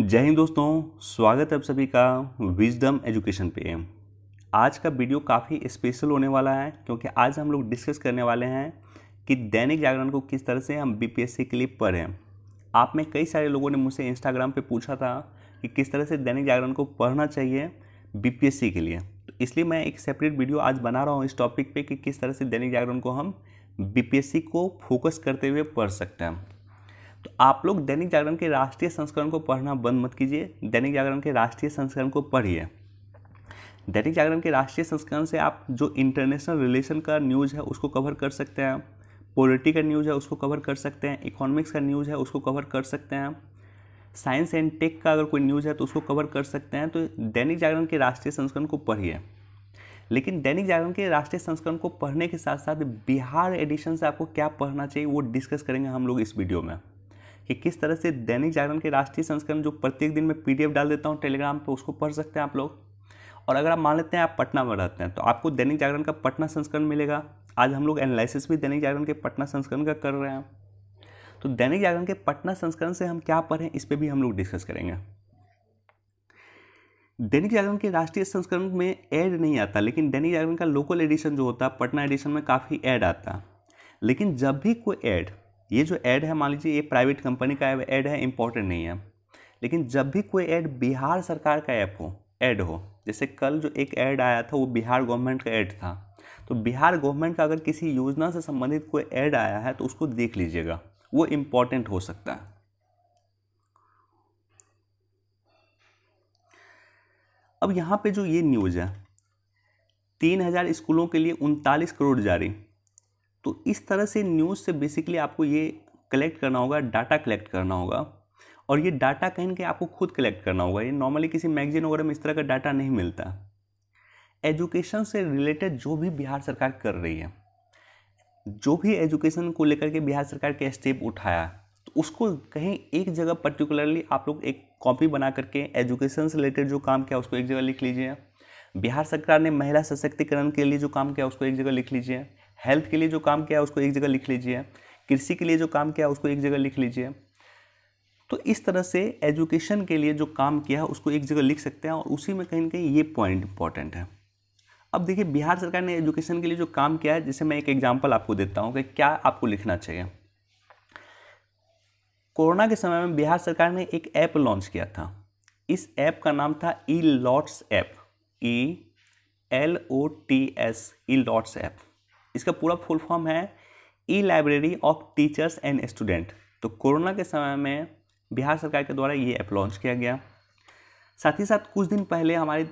जय हिंद दोस्तों स्वागत है आप सभी का विजडम एजुकेशन पे आज का वीडियो काफ़ी स्पेशल होने वाला है क्योंकि आज हम लोग डिस्कस करने वाले हैं कि दैनिक जागरण को किस तरह से हम बीपीएससी के लिए पढ़ें आप में कई सारे लोगों ने मुझसे इंस्टाग्राम पे पूछा था कि किस तरह से दैनिक जागरण को पढ़ना चाहिए बीपीएससी के लिए तो इसलिए मैं एक सेपरेट वीडियो आज बना रहा हूँ इस टॉपिक पर कि किस तरह से दैनिक जागरण को हम बी को फोकस करते हुए पढ़ सकते हैं तो आप लोग दैनिक जागरण के राष्ट्रीय संस्करण को पढ़ना बंद मत कीजिए दैनिक जागरण के राष्ट्रीय संस्करण को पढ़िए दैनिक जागरण के राष्ट्रीय संस्करण से आप जो इंटरनेशनल रिलेशन का न्यूज़ है उसको कवर कर सकते हैं पॉलिटिकल का न्यूज़ है उसको कवर कर सकते हैं इकोनॉमिक्स का न्यूज़ है उसको कवर कर सकते हैं साइंस एंड टेक का अगर कोई न्यूज़ है तो उसको कवर कर सकते हैं तो दैनिक जागरण के राष्ट्रीय संस्करण को पढ़िए लेकिन दैनिक जागरण के राष्ट्रीय संस्करण को पढ़ने के साथ साथ बिहार एडिशन से आपको क्या पढ़ना चाहिए वो डिस्कस करेंगे हम लोग इस वीडियो में कि किस तरह से दैनिक जागरण के राष्ट्रीय संस्करण जो प्रत्येक दिन मैं पीडीएफ डाल देता हूँ टेलीग्राम पर उसको पढ़ सकते हैं आप लोग और अगर आप मान लेते हैं आप पटना में रहते हैं तो आपको दैनिक जागरण का पटना संस्करण मिलेगा आज हम लोग एनालिसिस भी दैनिक जागरण के पटना संस्करण का कर रहे हैं तो दैनिक जागरण के पटना संस्करण से हम क्या पढ़ें इस पर भी हम लोग डिस्कस करेंगे दैनिक जागरण के राष्ट्रीय संस्करण में ऐड नहीं आता लेकिन दैनिक जागरण का लोकल एडिशन जो होता है पटना एडिशन में काफ़ी ऐड आता है लेकिन जब भी कोई ऐड ये जो ऐड है मान लीजिए ये प्राइवेट कंपनी का ऐड है इम्पोर्टेंट नहीं है लेकिन जब भी कोई ऐड बिहार सरकार का ऐप हो ऐड हो जैसे कल जो एक ऐड आया था वो बिहार गवर्नमेंट का ऐड था तो बिहार गवर्नमेंट का अगर किसी योजना से संबंधित कोई ऐड आया है तो उसको देख लीजिएगा वो इम्पॉर्टेंट हो सकता है अब यहाँ पे जो ये न्यूज़ है तीन हज़ार स्कूलों के लिए उनतालीस करोड़ जारी तो इस तरह से न्यूज़ से बेसिकली आपको ये कलेक्ट करना होगा डाटा कलेक्ट करना होगा और ये डाटा कहीं ना आपको खुद कलेक्ट करना होगा ये नॉर्मली किसी मैगजीन वगैरह में इस तरह का डाटा नहीं मिलता एजुकेशन से रिलेटेड जो भी बिहार सरकार कर रही है जो भी एजुकेशन को लेकर के बिहार सरकार के स्टेप उठाया तो उसको कहीं एक जगह पर्टिकुलरली आप लोग एक कॉपी बना करके एजुकेशन से रिलेटेड जो काम किया उसको एक जगह लिख लीजिए बिहार सरकार ने महिला सशक्तिकरण के लिए जो काम किया उसको एक जगह लिख लीजिए हेल्थ के लिए जो काम किया है उसको एक जगह लिख लीजिए कृषि के लिए जो काम किया है उसको एक जगह लिख लीजिए तो इस तरह से एजुकेशन के लिए जो काम किया है उसको एक जगह लिख सकते हैं और उसी में कहीं ना कहीं ये पॉइंट इंपॉर्टेंट है अब देखिए बिहार सरकार ने एजुकेशन के लिए जो काम किया है जैसे मैं एक एग्जाम्पल आपको देता हूँ कि क्या आपको लिखना चाहिए कोरोना के समय में बिहार सरकार ने एक ऐप लॉन्च किया था इस ऐप का नाम था E e lots app E L O T S E lots app इसका पूरा फुल फॉर्म है E library of teachers and student तो कोरोना के समय में बिहार सरकार के द्वारा ये ऐप लॉन्च किया गया साथ ही साथ कुछ दिन पहले हमारे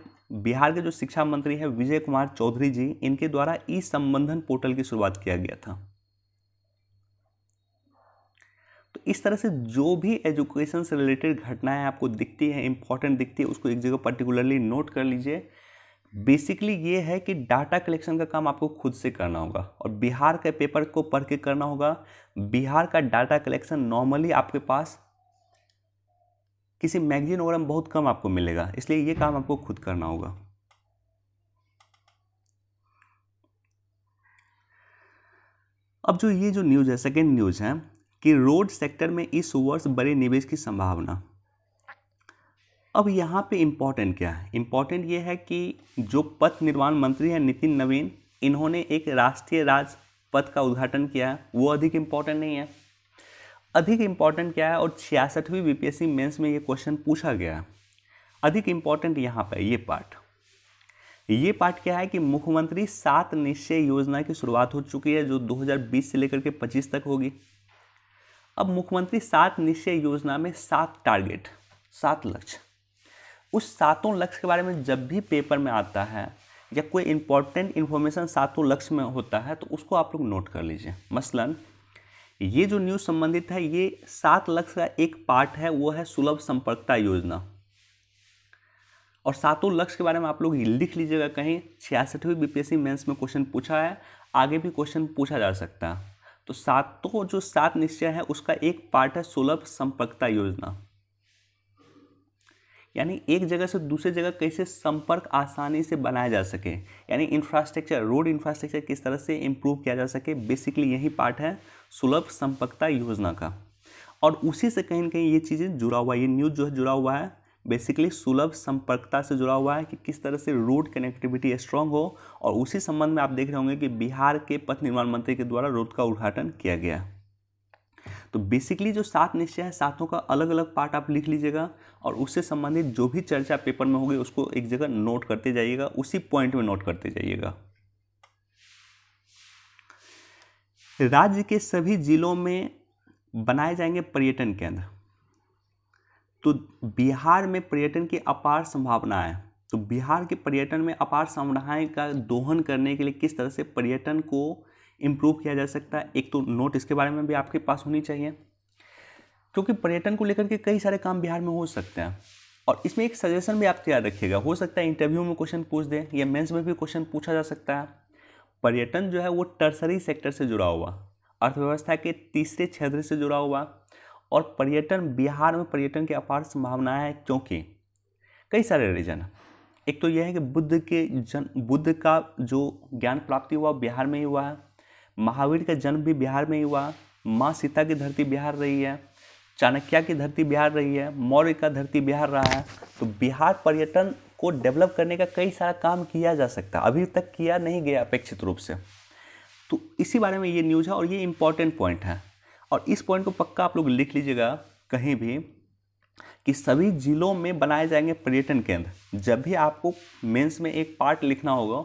बिहार के जो शिक्षा मंत्री हैं विजय कुमार चौधरी जी इनके द्वारा ई संबंधन पोर्टल की शुरुआत किया गया था तो इस तरह से जो भी एजुकेशन से रिलेटेड घटनाएं आपको दिखती हैं इंपॉर्टेंट दिखती है उसको एक जगह पर्टिकुलरली नोट कर लीजिए बेसिकली ये है कि डाटा कलेक्शन का काम आपको खुद से करना होगा और बिहार के पेपर को पढ़ के करना होगा बिहार का डाटा कलेक्शन नॉर्मली आपके पास किसी मैगजीन वगैरह में बहुत कम आपको मिलेगा इसलिए ये काम आपको खुद करना होगा अब जो ये जो न्यूज़ है सेकेंड न्यूज़ है कि रोड सेक्टर में इस वर्ष बड़े निवेश की संभावना अब यहाँ पे इम्पॉर्टेंट क्या है इम्पॉर्टेंट ये है कि जो पथ निर्माण मंत्री हैं नितिन नवीन इन्होंने एक राष्ट्रीय राज पथ का उद्घाटन किया है वो अधिक इम्पॉर्टेंट नहीं है अधिक इम्पॉर्टेंट क्या है और छियासठवीं बी पी मेंस में ये क्वेश्चन पूछा गया है अधिक इम्पॉर्टेंट यहाँ पर ये पार्ट ये पार्ट क्या है कि मुख्यमंत्री सात निश्चय योजना की शुरुआत हो चुकी है जो 2020 से लेकर के 25 तक होगी अब मुख्यमंत्री सात निश्चय योजना में सात टारगेट सात लक्ष्य उस सातों लक्ष्य के बारे में जब भी पेपर में आता है या कोई इम्पॉर्टेंट इन्फॉर्मेशन सातों लक्ष्य में होता है तो उसको आप लोग नोट कर लीजिए मसलन ये जो न्यूज़ संबंधित है ये सात लक्ष्य का एक पार्ट है वो है सुलभ संपर्कता योजना और सातों लक्ष्य के बारे में आप लोग लिख लीजिएगा कहीं छियासठवीं बीपीएससी मेंस में क्वेश्चन पूछा है आगे भी क्वेश्चन पूछा जा सकता है तो सातों जो सात निश्चय है उसका एक पार्ट है सुलभ संपर्कता योजना यानी एक जगह से दूसरे जगह कैसे संपर्क आसानी से बनाया जा सके यानी इंफ्रास्ट्रक्चर रोड इंफ्रास्ट्रक्चर किस तरह से इम्प्रूव किया जा सके बेसिकली यही पार्ट है सुलभ संपर्कता योजना का और उसी से कहीं ना कहीं ये चीज़ें जुड़ा हुआ है ये न्यूज़ जो है जुड़ा हुआ है बेसिकली सुलभ संपर्कता से जुड़ा हुआ है कि किस तरह से रोड कनेक्टिविटी स्ट्रांग हो और उसी संबंध में आप देख रहे होंगे कि बिहार के पथ निर्माण मंत्री के द्वारा रोड का उद्घाटन किया गया तो बेसिकली जो सात निश्चय है सातों का अलग अलग पार्ट आप लिख लीजिएगा और उससे संबंधित जो भी चर्चा पेपर में होगी उसको एक जगह नोट करते जाइएगा उसी पॉइंट में नोट करते जाइएगा राज्य के सभी जिलों में बनाए जाएंगे पर्यटन केंद्र तो बिहार में पर्यटन की अपार संभावना है तो बिहार के पर्यटन में अपार संभावनाएं का दोहन करने के लिए किस तरह से पर्यटन को इम्प्रूव किया जा सकता है एक तो नोट इसके बारे में भी आपके पास होनी चाहिए क्योंकि पर्यटन को लेकर के कई सारे काम बिहार में हो सकते हैं और इसमें एक सजेशन भी आप याद रखिएगा हो सकता है इंटरव्यू में क्वेश्चन पूछ दें या मेंस में भी क्वेश्चन पूछा जा सकता है पर्यटन जो है वो टर्सरी सेक्टर से जुड़ा हुआ अर्थव्यवस्था के तीसरे क्षेत्र से जुड़ा हुआ और पर्यटन बिहार में पर्यटन की अपार संभावनाएँ हैं क्योंकि कई सारे रीजन एक तो यह है कि बुद्ध के जन बुद्ध का जो ज्ञान प्राप्ति हुआ बिहार में ही हुआ है महावीर का जन्म भी बिहार में ही हुआ माँ सीता की धरती बिहार रही है चाणक्य की धरती बिहार रही है मौर्य का धरती बिहार रहा है तो बिहार पर्यटन को डेवलप करने का कई सारा काम किया जा सकता है अभी तक किया नहीं गया अपेक्षित रूप से तो इसी बारे में ये न्यूज़ है और ये इम्पॉर्टेंट पॉइंट है और इस पॉइंट को पक्का आप लोग लिख लीजिएगा कहीं भी कि सभी ज़िलों में बनाए जाएंगे पर्यटन केंद्र जब भी आपको मेंस में एक पार्ट लिखना होगा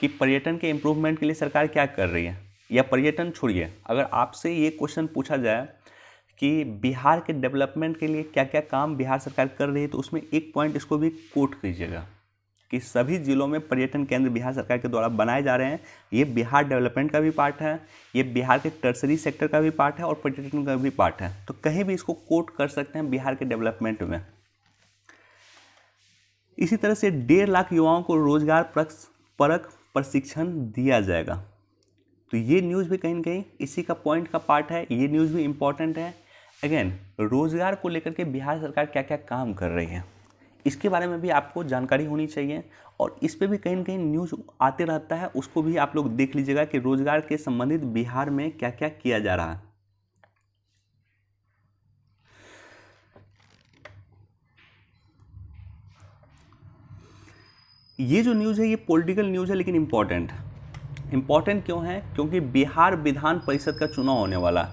कि पर्यटन के इम्प्रूवमेंट के लिए सरकार क्या कर रही है या पर्यटन छोड़िए अगर आपसे ये क्वेश्चन पूछा जाए कि बिहार के डेवलपमेंट के लिए क्या क्या काम बिहार सरकार कर रही है तो उसमें एक पॉइंट इसको भी कोट कीजिएगा कि सभी ज़िलों में पर्यटन केंद्र बिहार सरकार के द्वारा बनाए जा रहे हैं ये बिहार डेवलपमेंट का भी पार्ट है ये बिहार के टर्सरी सेक्टर का भी पार्ट है और पर्यटन का भी पार्ट है तो कहीं भी इसको कोट कर सकते हैं बिहार के डेवलपमेंट में इसी तरह से डेढ़ लाख युवाओं को रोजगार परक प्रशिक्षण दिया जाएगा तो ये न्यूज़ भी कहीं ना कहीं इसी का पॉइंट का पार्ट है ये न्यूज़ भी इम्पॉर्टेंट है अगेन रोज़गार को लेकर के बिहार सरकार क्या क्या काम कर रही है इसके बारे में भी आपको जानकारी होनी चाहिए और इस पर भी कहीं ना कहीं न्यूज़ आते रहता है उसको भी आप लोग देख लीजिएगा कि रोज़गार के संबंधित बिहार में क्या क्या किया जा रहा है ये जो न्यूज़ है ये पॉलिटिकल न्यूज़ है लेकिन इम्पॉर्टेंट है इम्पॉर्टेंट क्यों है क्योंकि बिहार विधान परिषद का चुनाव होने वाला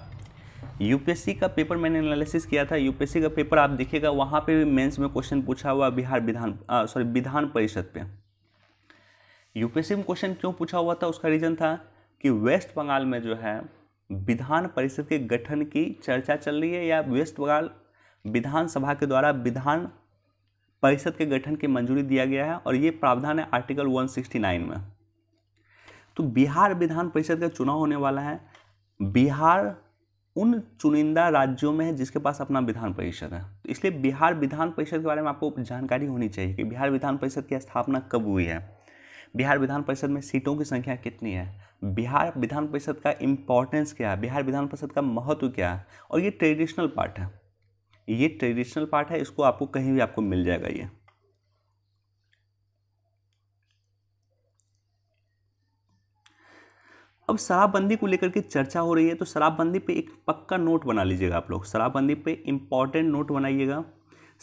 यूपीएससी का पेपर मैंने एनालिसिस किया था यूपीएससी का पेपर आप देखिएगा वहाँ पे भी मेंस में क्वेश्चन पूछा हुआ बिहार विधान सॉरी विधान परिषद पे यूपीएससी में क्वेश्चन क्यों पूछा हुआ था उसका रीज़न था कि वेस्ट बंगाल में जो है विधान परिषद के गठन की चर्चा चल रही है या वेस्ट बंगाल विधानसभा के द्वारा विधान परिषद के गठन की मंजूरी दिया गया है और ये प्रावधान है आर्टिकल 169 में तो बिहार विधान परिषद का चुनाव होने वाला है बिहार उन चुनिंदा राज्यों में है जिसके पास अपना विधान परिषद है तो इसलिए बिहार विधान परिषद के बारे में आपको जानकारी होनी चाहिए कि बिहार विधान परिषद की स्थापना कब हुई है बिहार विधान परिषद में सीटों की संख्या कितनी है बिहार विधान परिषद का इम्पोर्टेंस क्या है बिहार विधान परिषद का महत्व क्या है और ये ट्रेडिशनल पार्ट है ये ट्रेडिशनल पार्ट है इसको आपको कहीं भी आपको मिल जाएगा ये अब शराबबंदी को लेकर के चर्चा हो रही है तो शराबबंदी पे एक पक्का नोट बना लीजिएगा आप लोग शराबबंदी पे इम्पॉर्टेंट नोट बनाइएगा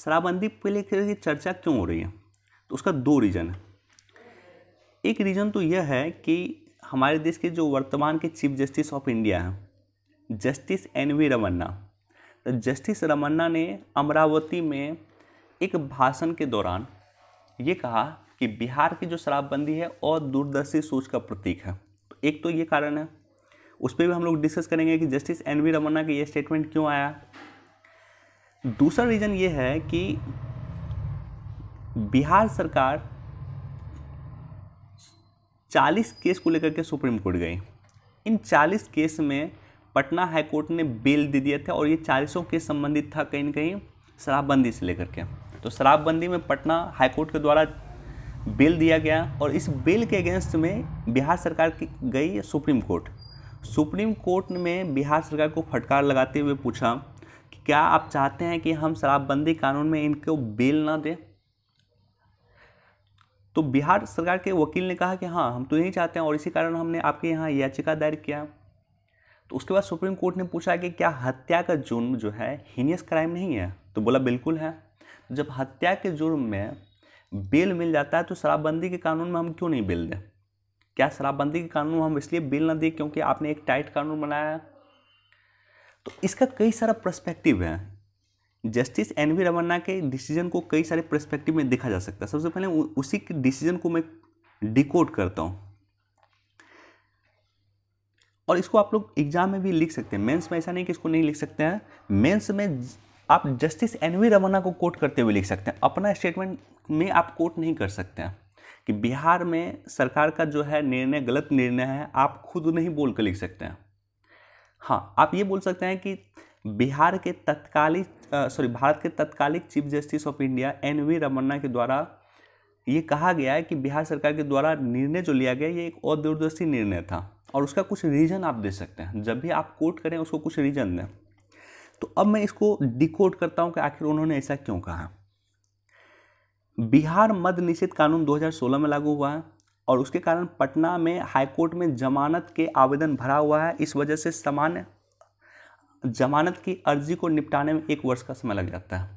शराबबंदी पे लेकर के चर्चा क्यों हो रही है तो उसका दो रीज़न है एक रीज़न तो यह है कि हमारे देश के जो वर्तमान के चीफ जस्टिस ऑफ इंडिया हैं जस्टिस एन वी रमन्ना तो जस्टिस रमन्ना ने अमरावती में एक भाषण के दौरान ये कहा कि बिहार की जो शराबबंदी है और दूरदर्शी सोच का प्रतीक है एक तो ये कारण है उस पर भी हम लोग डिस्कस करेंगे कि जस्टिस एन वी रमन्ना का ये स्टेटमेंट क्यों आया दूसरा रीज़न ये है कि बिहार सरकार 40 केस को लेकर के सुप्रीम कोर्ट गई इन 40 केस में पटना हाईकोर्ट ने बेल दे दिया था और ये चालीसों केस संबंधित था कहीं ना कहीं शराबबंदी से लेकर के तो शराबबंदी में पटना हाईकोर्ट के द्वारा बिल दिया गया और इस बिल के अगेंस्ट में बिहार सरकार की गई सुप्रीम कोर्ट सुप्रीम कोर्ट में बिहार सरकार को फटकार लगाते हुए पूछा कि क्या आप चाहते हैं कि हम शराबबंदी कानून में इनको बिल ना दें तो बिहार सरकार के वकील ने कहा कि हाँ हम तो यही चाहते हैं और इसी कारण हमने आपके यहाँ याचिका दायर किया तो उसके बाद सुप्रीम कोर्ट ने पूछा कि क्या हत्या का जुर्म जो है हीनियस क्राइम नहीं है तो बोला बिल्कुल है जब हत्या के जुर्म में बेल मिल जाता है तो शराबबंदी के कानून में हम क्यों नहीं बेल दें क्या शराबबंदी के कानून हम इसलिए बेल ना दें क्योंकि आपने एक टाइट कानून बनाया तो इसका कई सारा प्रस्पेक्टिव है जस्टिस एन वी रमन्ना के डिसीजन को कई सारे प्रस्पेक्टिव में देखा जा सकता है सबसे पहले उसी के डिसीजन को मैं डिकोड करता हूँ और इसको आप लोग एग्जाम में भी लिख सकते हैं मेंस में ऐसा नहीं कि इसको नहीं लिख सकते हैं मेंस में आप जस्टिस एन वी रमन्ना को कोट करते हुए लिख सकते हैं अपना स्टेटमेंट में आप कोट नहीं कर सकते हैं कि बिहार में सरकार का जो है निर्णय गलत निर्णय है आप खुद नहीं बोल कर लिख सकते हैं हाँ आप ये बोल सकते हैं कि बिहार के तत्कालिक सॉरी भारत के तत्कालिक chief justice of India N V Ramana के द्वारा ये कहा गया है कि बिहार सरकार के द्वारा निर्णय जो लिया गया ये एक अदूरदर्शी निर्णय था और उसका कुछ रीज़न आप दे सकते हैं जब भी आप कोट करें उसको कुछ रीज़न दें तो अब मैं इसको डिकोड करता हूँ कि आखिर उन्होंने ऐसा क्यों कहा बिहार मद निषेध कानून 2016 में लागू हुआ है और उसके कारण पटना में हाईकोर्ट में जमानत के आवेदन भरा हुआ है इस वजह से सामान्य जमानत की अर्जी को निपटाने में एक वर्ष का समय लग जाता है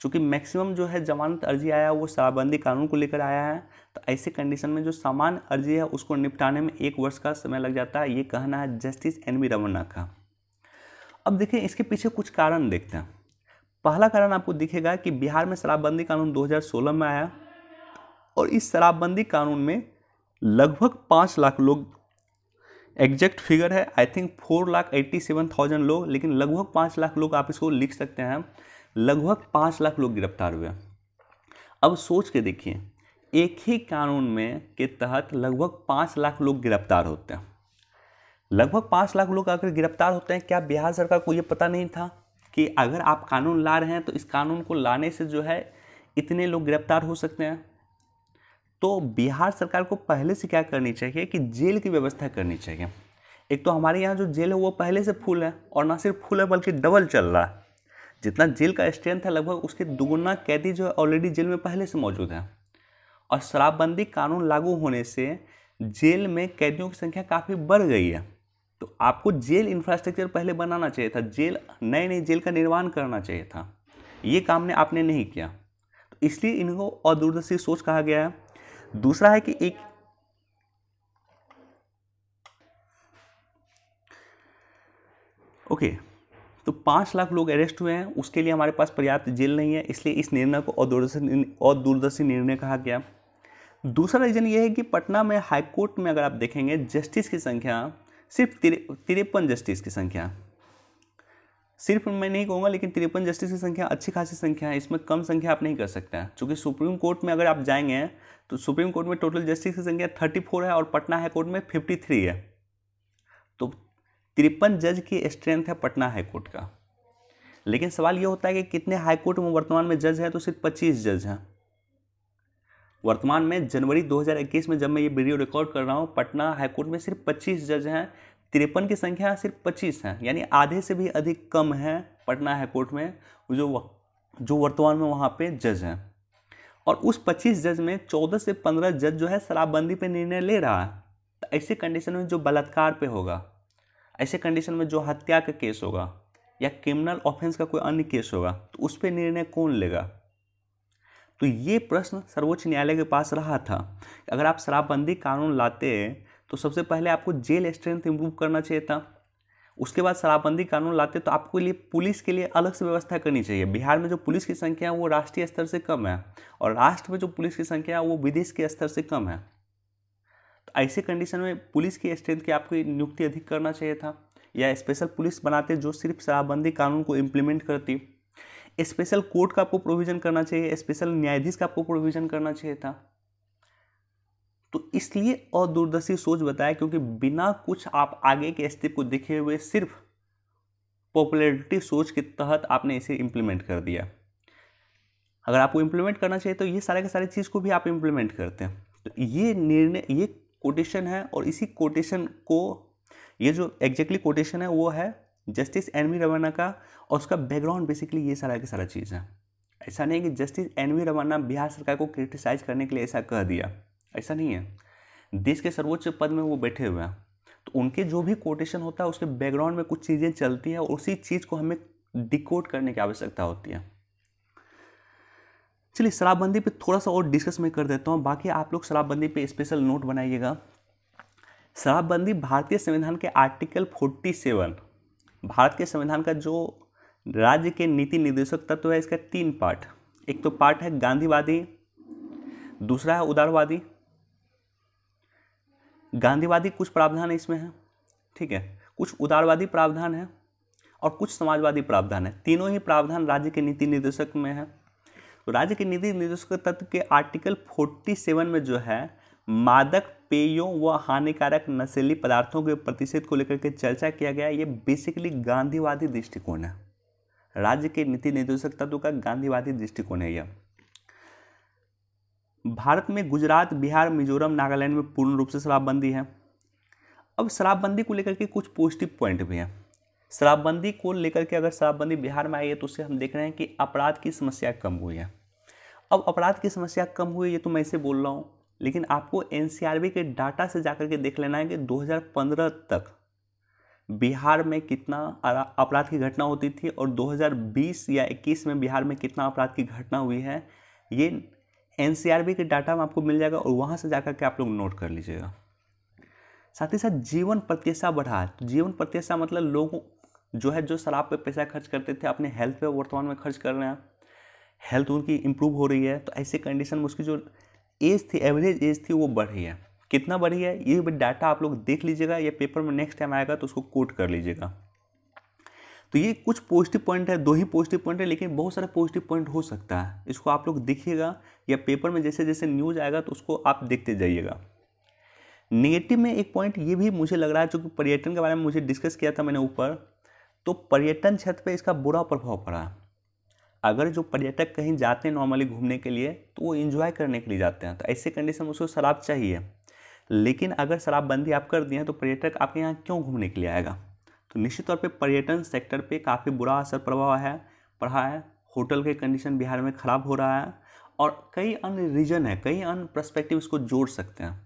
चूँकि मैक्सिमम जो है जमानत अर्जी आया वो शराबबंदी कानून को लेकर आया है तो ऐसे कंडीशन में जो सामान्य अर्जी है उसको निपटाने में एक वर्ष का समय लग जाता है ये कहना है जस्टिस एन वी रमन्ना का अब देखिए इसके पीछे कुछ कारण देखते हैं पहला कारण आपको दिखेगा कि बिहार में शराबबंदी कानून 2016 में आया और इस शराबबंदी कानून में लगभग पाँच लाख लोग एग्जैक्ट फिगर है I think four lakh eighty seven thousand लोग लेकिन लगभग पाँच लाख लोग आप इसको लिख सकते हैं लगभग पाँच लाख लोग गिरफ्तार हुए अब सोच के देखिए एक ही कानून में के तहत लगभग पाँच लाख लोग गिरफ्तार होते हैं लगभग पाँच लाख लोग अगर गिरफ्तार होते हैं क्या बिहार सरकार को ये पता नहीं था कि अगर आप कानून ला रहे हैं तो इस कानून को लाने से जो है इतने लोग गिरफ्तार हो सकते हैं तो बिहार सरकार को पहले से क्या करनी चाहिए कि जेल की व्यवस्था करनी चाहिए एक तो हमारे यहाँ जो जेल है वो पहले से फुल है और ना सिर्फ फुल है बल्कि डबल चल रहा है जितना जेल का स्ट्रेंथ है लगभग उसके दुगुना कैदी जो है ऑलरेडी जेल में पहले से मौजूद है और शराबबंदी कानून लागू होने से जेल में कैदियों की संख्या काफ़ी बढ़ गई है तो आपको जेल इंफ्रास्ट्रक्चर पहले बनाना चाहिए था जेल नए नए जेल का निर्माण करना चाहिए था ये काम ने आपने नहीं किया तो इसलिए इनको अदूरदर्शी सोच कहा गया है दूसरा है कि एक ओके तो पाँच लाख लोग अरेस्ट हुए हैं उसके लिए हमारे पास पर्याप्त जेल नहीं है इसलिए इस निर्णय को अदूरदर्शी अदूरदर्शी निर्णय कहा गया दूसरा रीज़न ये है कि पटना में हाईकोर्ट में अगर आप देखेंगे जस्टिस की संख्या सिर्फ तिरपन जस्टिस की संख्या सिर्फ मैं नहीं कहूँगा लेकिन तिरपन जस्टिस की संख्या अच्छी खासी संख्या है इसमें कम संख्या आप नहीं कर सकते हैं चूँकि सुप्रीम कोर्ट में अगर आप जाएंगे तो सुप्रीम कोर्ट में टोटल जस्टिस की संख्या थर्टी फोर है और पटना हाई कोर्ट में फिफ्टी थ्री है तो तिरपन जज की स्ट्रेंथ है पटना हाई कोर्ट का लेकिन सवाल ये होता है कि कितने हाई कोर्ट में वर्तमान में जज हैं तो सिर्फ पच्चीस जज हैं वर्तमान में जनवरी 2021 में जब मैं ये वीडियो रिकॉर्ड कर रहा हूँ पटना हाईकोर्ट में सिर्फ 25 जज हैं तिरपन की संख्या सिर्फ 25 हैं यानी आधे से भी अधिक कम है पटना हाईकोर्ट में जो जो वर्तमान में वहाँ पे जज हैं और उस 25 जज में 14 से 15 जज जो है शराबबंदी पे निर्णय ले रहा है तो ऐसे कंडीशन में जो बलात्कार पे होगा ऐसे कंडीशन में जो हत्या का केस होगा या क्रिमिनल ऑफेंस का कोई अन्य केस होगा तो उस पर निर्णय कौन लेगा तो ये प्रश्न सर्वोच्च न्यायालय के पास रहा था अगर आप शराबबंदी कानून लाते तो सबसे पहले आपको जेल स्ट्रेंथ इम्प्रूव करना चाहिए था उसके बाद शराबबंदी कानून लाते तो आपको लिए पुलिस के लिए अलग से व्यवस्था करनी चाहिए बिहार में जो पुलिस की संख्या है वो राष्ट्रीय स्तर से कम है और राष्ट्र में जो पुलिस की संख्या है वो विदेश के स्तर से कम है तो ऐसे कंडीशन में पुलिस की स्ट्रेंथ की आपको नियुक्ति अधिक करना चाहिए था या स्पेशल पुलिस बनाते जो सिर्फ शराबबंदी कानून को इम्प्लीमेंट करती स्पेशल कोर्ट का आपको प्रोविज़न करना चाहिए स्पेशल न्यायाधीश का आपको प्रोविज़न करना चाहिए था तो इसलिए और दूरदर्शी सोच बताया क्योंकि बिना कुछ आप आगे के स्टेप को देखे हुए सिर्फ पॉपुलरिटी सोच के तहत आपने इसे इम्प्लीमेंट कर दिया अगर आपको इम्प्लीमेंट करना चाहिए तो ये सारे के सारे चीज़ को भी आप इम्प्लीमेंट करते हैं तो ये निर्णय ये कोटेशन है और इसी कोटेशन को ये जो एग्जैक्टली exactly कोटेशन है वो है जस्टिस एन वी रवाना का और उसका बैकग्राउंड बेसिकली ये सारा की सारा चीज़ है ऐसा नहीं कि जस्टिस एन वी रवाना बिहार सरकार को क्रिटिसाइज करने के लिए ऐसा कह दिया ऐसा नहीं है देश के सर्वोच्च पद में वो बैठे हुए हैं तो उनके जो भी कोटेशन होता है उसके बैकग्राउंड में कुछ चीज़ें चलती हैं और उसी चीज़ को हमें डिकोड करने की आवश्यकता होती है चलिए शराबबंदी पे थोड़ा सा और डिस्कस मैं कर देता हूँ बाकी आप लोग शराबबंदी पे स्पेशल नोट बनाइएगा शराबबंदी भारतीय संविधान के आर्टिकल 47 भारत के संविधान का जो राज्य के नीति निर्देशक तत्व है इसका तीन पार्ट एक तो पार्ट है गांधीवादी दूसरा है उदारवादी गांधीवादी कुछ प्रावधान इसमें है ठीक है कुछ उदारवादी प्रावधान है और कुछ समाजवादी प्रावधान है तीनों ही प्रावधान राज्य के नीति निर्देशक में है तो राज्य के नीति निर्देशक तत्व के आर्टिकल 47 में जो है मादक पेयों व हानिकारक नशीली पदार्थों के प्रतिषेध को लेकर के चर्चा किया गया ये बेसिकली गांधीवादी दृष्टिकोण है राज्य के नीति निर्देशक तत्व का गांधीवादी दृष्टिकोण है यह भारत में गुजरात बिहार मिजोरम नागालैंड में पूर्ण रूप से शराबबंदी है अब शराबबंदी को लेकर के कुछ पॉजिटिव पॉइंट भी हैं शराबबंदी को लेकर के अगर शराबबंदी बिहार में आई है तो उससे हम देख रहे हैं कि अपराध की समस्या कम हुई है अब अपराध की समस्या कम हुई ये तो मैं इसे बोल रहा हूँ लेकिन आपको एन के डाटा से जाकर के देख लेना है कि 2015 तक बिहार में कितना अपराध की घटना होती थी और 2020 या 21 में बिहार में कितना अपराध की घटना हुई है ये एन के डाटा में आपको मिल जाएगा और वहाँ से जाकर के आप लोग नोट कर लीजिएगा साथ ही साथ जीवन प्रत्याशा बढ़ा तो जीवन प्रत्याशा मतलब लोग जो है जो शराब पे पैसा खर्च करते थे अपने हेल्थ पे वर्तमान में खर्च कर रहे हैं हेल्थ उनकी इम्प्रूव हो रही है तो ऐसे कंडीशन में उसकी जो एज थी एवरेज एज थी वो बढ़ी है कितना बढ़ी है ये डाटा आप लोग देख लीजिएगा या पेपर में नेक्स्ट टाइम आएगा तो उसको कोट कर लीजिएगा तो ये कुछ पॉजिटिव पॉइंट है दो ही पॉजिटिव पॉइंट है लेकिन बहुत सारे पॉजिटिव पॉइंट हो सकता है इसको आप लोग देखिएगा या पेपर में जैसे जैसे न्यूज़ आएगा तो उसको आप देखते जाइएगा नेगेटिव में एक पॉइंट ये भी मुझे लग रहा है जो कि पर्यटन के बारे में मुझे डिस्कस किया था मैंने ऊपर तो पर्यटन क्षेत्र पे इसका बुरा प्रभाव पड़ा अगर जो पर्यटक कहीं जाते हैं नॉर्मली घूमने के लिए तो वो इन्जॉय करने के लिए जाते हैं तो ऐसे कंडीशन में उसको शराब चाहिए लेकिन अगर शराबबंदी आप कर दिए तो पर्यटक आपके यहाँ क्यों घूमने के लिए आएगा तो निश्चित तौर पर पर्यटन सेक्टर पर काफ़ी बुरा असर प्रभाव है पड़ा है होटल के कंडीशन बिहार में ख़राब हो रहा है और कई अन्य रीजन है कई अन्य प्रस्पेक्टिव इसको जोड़ सकते हैं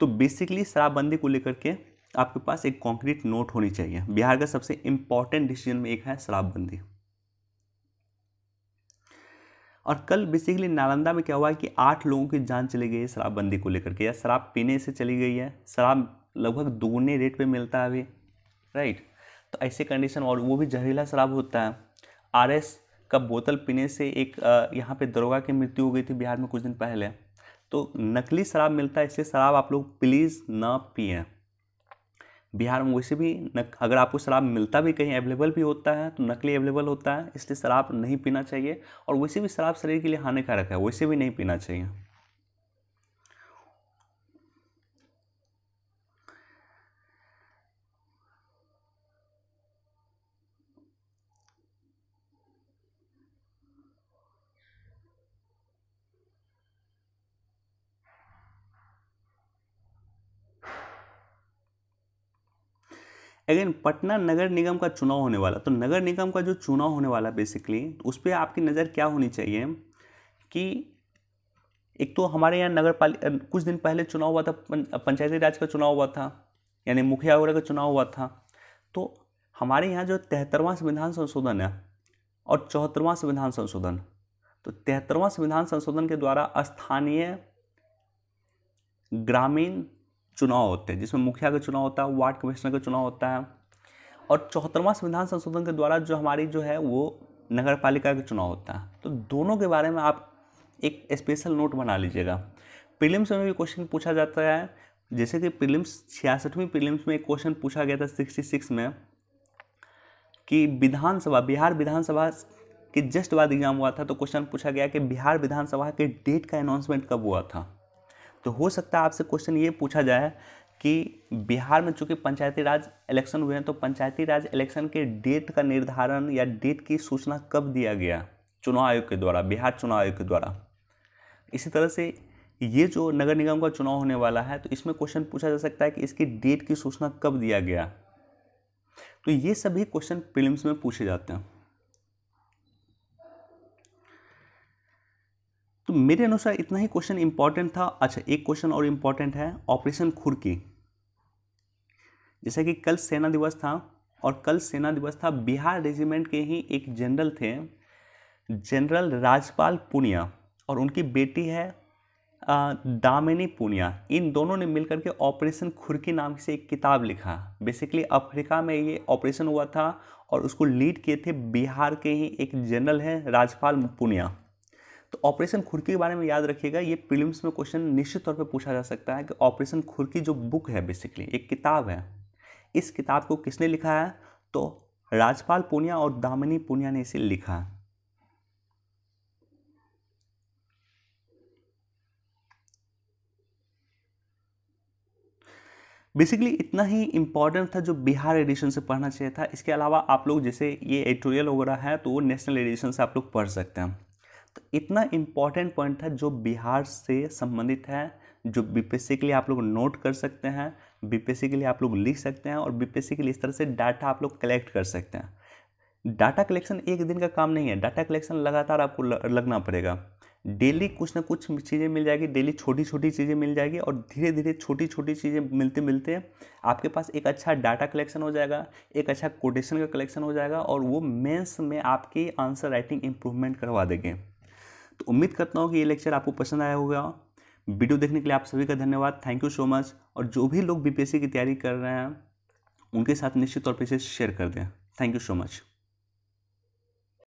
तो बेसिकली शराबबंदी को लेकर के आपके पास एक कॉन्क्रीट नोट होनी चाहिए बिहार का सबसे इम्पॉर्टेंट डिसीजन में एक है शराबबंदी और कल बेसिकली नालंदा में क्या हुआ है कि आठ लोगों की जान चली गई है शराबबंदी को लेकर के या शराब पीने से चली गई है शराब लगभग दोगुने रेट पे मिलता है अभी राइट तो ऐसे कंडीशन और वो भी जहरीला शराब होता है आर का बोतल पीने से एक यहाँ पे दरोगा की मृत्यु हो गई थी बिहार में कुछ दिन पहले तो नकली शराब मिलता है इसलिए शराब आप लोग प्लीज़ ना पिए बिहार में वैसे भी नक अगर आपको शराब मिलता भी कहीं अवेलेबल भी होता है तो नकली अवेलेबल होता है इसलिए शराब नहीं पीना चाहिए और वैसे भी शराब शरीर के लिए हानिकारक है वैसे भी नहीं पीना चाहिए अगेन पटना नगर निगम का चुनाव होने वाला तो नगर निगम का जो चुनाव होने वाला बेसिकली तो उस पर आपकी नज़र क्या होनी चाहिए कि एक तो हमारे यहाँ नगर कुछ दिन पहले चुनाव हुआ था पंचायती राज का चुनाव हुआ था यानी मुखिया वगैरह का चुनाव हुआ था तो हमारे यहाँ जो तिहत्तरवां संविधान संशोधन है और चौहत्तरवां संविधान संशोधन तो तिहत्तरवां संविधान संशोधन के द्वारा स्थानीय ग्रामीण चुनाव होते हैं जिसमें मुखिया का चुनाव होता है वार्ड कमिश्नर का चुनाव होता है और चौहत्तरवां संविधान संशोधन के द्वारा जो हमारी जो है वो नगर पालिका का चुनाव होता है तो दोनों के बारे में आप एक स्पेशल नोट बना लीजिएगा प्रीलिम्स में भी क्वेश्चन पूछा जाता है जैसे कि प्रीलिम्स छियासठवीं प्रीलिम्स में एक क्वेश्चन पूछा गया था सिक्सटी सिक्स में कि विधानसभा बिहार विधानसभा के जस्ट बाद एग्जाम हुआ था तो क्वेश्चन पूछा गया कि बिहार विधानसभा के डेट का अनाउंसमेंट कब हुआ था तो हो सकता है आपसे क्वेश्चन ये पूछा जाए कि बिहार में चूंकि पंचायती राज इलेक्शन हुए हैं तो पंचायती राज इलेक्शन के डेट का निर्धारण या डेट की सूचना कब दिया गया चुनाव आयोग के द्वारा बिहार चुनाव आयोग के द्वारा इसी तरह से ये जो नगर निगम का चुनाव होने वाला है तो इसमें क्वेश्चन पूछा जा सकता है कि इसकी डेट की सूचना कब दिया गया तो ये सभी क्वेश्चन फिल्म में पूछे जाते हैं तो मेरे अनुसार इतना ही क्वेश्चन इंपॉर्टेंट था अच्छा एक क्वेश्चन और इम्पॉर्टेंट है ऑपरेशन खुरकी जैसा कि कल सेना दिवस था और कल सेना दिवस था बिहार रेजिमेंट के ही एक जनरल थे जनरल राजपाल पुनिया और उनकी बेटी है दामिनी पुनिया इन दोनों ने मिलकर के ऑपरेशन खुरकी नाम से एक किताब लिखा बेसिकली अफ्रीका में ये ऑपरेशन हुआ था और उसको लीड किए थे बिहार के ही एक जनरल हैं राजपाल पुनिया तो ऑपरेशन खुरकी के बारे में याद रखिएगा ये प्रीलिम्स में क्वेश्चन निश्चित तौर पे पूछा जा सकता है कि ऑपरेशन खुरकी जो बुक है बेसिकली एक किताब है इस किताब को किसने लिखा है तो राजपाल पुनिया और दामिनी पुनिया ने इसे लिखा बेसिकली इतना ही इंपॉर्टेंट था जो बिहार एडिशन से पढ़ना चाहिए था इसके अलावा आप लोग जैसे ये एडिटोरियल वगैरह है तो वो नेशनल एडिशन से आप लोग पढ़ सकते हैं तो इतना इम्पॉर्टेंट पॉइंट था जो बिहार से संबंधित है जो बीपीएससी के लिए आप लोग नोट कर सकते हैं बीपीएससी के लिए आप लोग लिख सकते हैं और बीपीएससी के लिए इस तरह से डाटा आप लोग कलेक्ट कर सकते हैं डाटा कलेक्शन एक दिन का काम नहीं है डाटा कलेक्शन लगातार आपको लगना पड़ेगा डेली कुछ ना कुछ चीज़ें मिल जाएगी डेली छोटी छोटी चीज़ें मिल जाएगी और धीरे धीरे छोटी छोटी चीज़ें मिलते मिलते आपके पास एक अच्छा डाटा कलेक्शन हो जाएगा एक अच्छा कोटेशन का कलेक्शन हो जाएगा और वो मेंस में आपकी आंसर राइटिंग इम्प्रूवमेंट करवा देंगे तो उम्मीद करता हूँ कि ये लेक्चर आपको पसंद आया होगा वीडियो देखने के लिए आप सभी का धन्यवाद थैंक यू सो मच और जो भी लोग बीपीएससी की तैयारी कर रहे हैं उनके साथ निश्चित तौर पर इसे शेयर कर दें थैंक यू सो मच